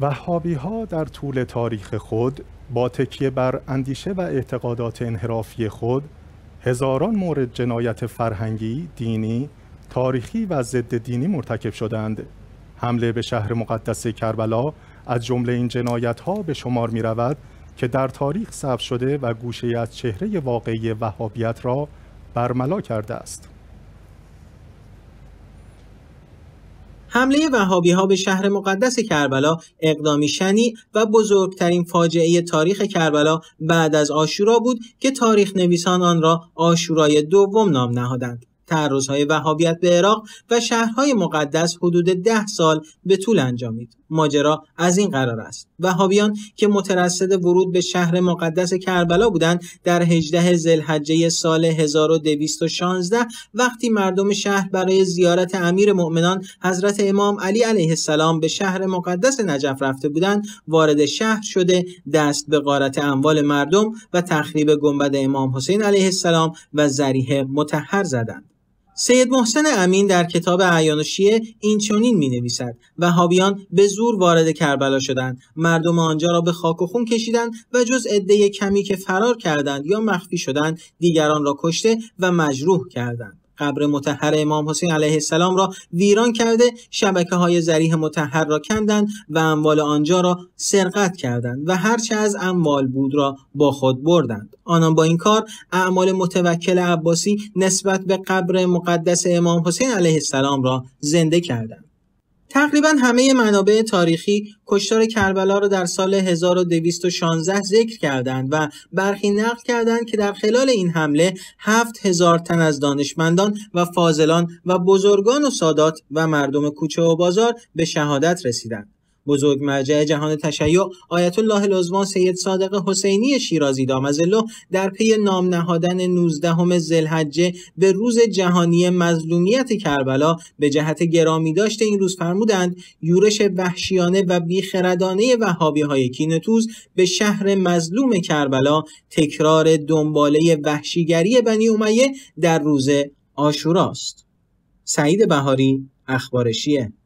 وهابی ها در طول تاریخ خود با تکیه بر اندیشه و اعتقادات انحرافی خود هزاران مورد جنایت فرهنگی، دینی، تاریخی و ضد دینی مرتکب شدند. حمله به شهر مقدس کربلا از جمله این جنایت ها به شمار می رود که در تاریخ ثبت شده و گوشه از چهره واقعی وهابیت را برملا کرده است. حمله وهابی ها به شهر مقدس کربلا اقدامی شنی و بزرگترین فاجعه تاریخ کربلا بعد از آشورا بود که تاریخ نویسان آن را آشورای دوم نام نهادند. تعرضهای وهابیت به عراق و شهرهای مقدس حدود ده سال به طول انجامید. ماجرا از این قرار است. وهابیان که مترصد ورود به شهر مقدس کربلا بودند در 18 زلحجه سال 1216 وقتی مردم شهر برای زیارت امیر مؤمنان حضرت امام علی علیه السلام به شهر مقدس نجف رفته بودند وارد شهر شده دست به غارت اموال مردم و تخریب گنبد امام حسین علیه السلام و زریه متحر زدند. سید محسن امین در کتاب اعیان و این چونین می نویسد وهابیان به زور وارد کربلا شدند مردم آنجا را به خاک و خون کشیدند و جز عده کمی که فرار کردند یا مخفی شدند دیگران را کشته و مجروح کردند قبر متحر امام حسین علیه السلام را ویران کرده شبکه های زریح متحر را کندند و اموال آنجا را سرقت کردند و هرچه از اموال بود را با خود بردند آنان با این کار اعمال متوکل عباسی نسبت به قبر مقدس امام حسین علیه السلام را زنده کردند تقریبا همه منابع تاریخی کشتار کربلا را در سال 1216 ذکر کردند و برخی نقل کردند که در خلال این حمله 7000 تن از دانشمندان و فاضلان و بزرگان و سادات و مردم کوچه و بازار به شهادت رسیدند. بزرگ مرجع جهان تشیع آیت الله العظما سید صادق حسینی شیرازی دامزلو در پی نام نهادن 19 زلحجه به روز جهانی مظلومیت کربلا به جهت گرامی داشت این روز فرمودند یورش وحشیانه و بیخردانه وهابی های کینتوز به شهر مظلوم کربلا تکرار دنباله وحشیگری بنی امیه در روز آشوراست سعید بهاری اخبارشیه